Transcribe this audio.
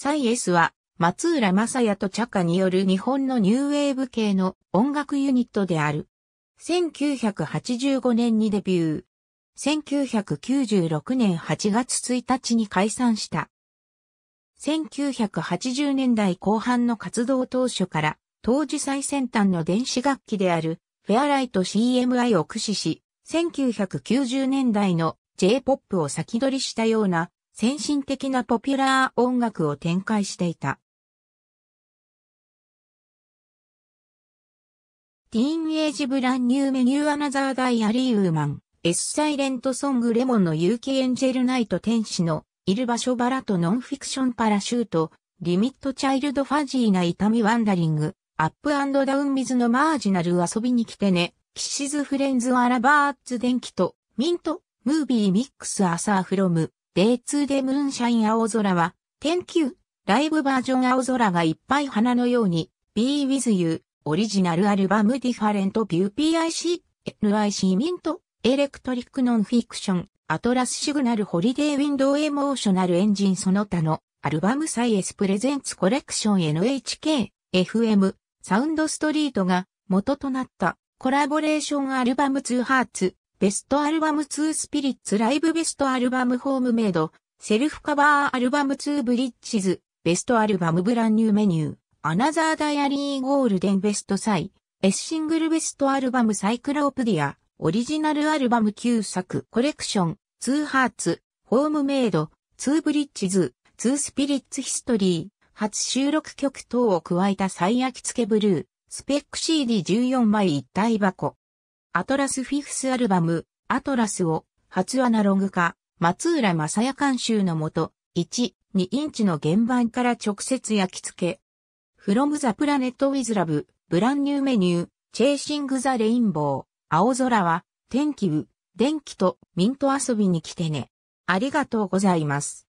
サイエスは、松浦正也と茶香による日本のニューウェーブ系の音楽ユニットである。1985年にデビュー。1996年8月1日に解散した。1980年代後半の活動当初から、当時最先端の電子楽器である、フェアライト CMI を駆使し、1990年代の J-POP を先取りしたような先進的なポピュラー音楽を展開していた。ティーンエイジブランニューメニューアナザーダイアリーウーマン、エスサイレントソングレモンの有機エンジェルナイト天使のいる場所バラとノンフィクションパラシュート、リミットチャイルドファジーな痛みワンダリング、アップダウン水のマージナル遊びに来てね、キシズフレンズアラバーツ電気と、ミント、ムービーミックスアサーフロム、デイツーでムーンシャイン青空は、Thank you! ライブバージョン青空がいっぱい花のように、Be With You オリジナルアルバムディファレントビュー PIC NIC ミントエレクトリックノンフィクションアトラスシグナルホリデーウィンドウエモーショナルエンジンその他のアルバムサイエスプレゼンツコレクション NHK FM サウンドストリートが元となったコラボレーションアルバムツーハーツベストアルバム2スピリッツライブベストアルバムホームメイド、セルフカバーアルバム2ブリッジズ、ベストアルバムブランニューメニュー、アナザーダイアリーゴールデンベストサイ、S シングルベストアルバムサイクロープディア、オリジナルアルバム9作コレクション、2ハーツ、ホームメイド、2ブリッジズ、2スピリッツヒストリー、初収録曲等を加えた最焼き付けブルー、スペック CD14 枚一体箱。アトラスフィフスアルバム、アトラスを、初アナログ化、松浦正也監修のもと、1、2インチの原版から直接焼き付け。From the Planet with Love、ブランニューメニュー、Chasing the Rainbow、青空は、天気部、電気とミント遊びに来てね。ありがとうございます。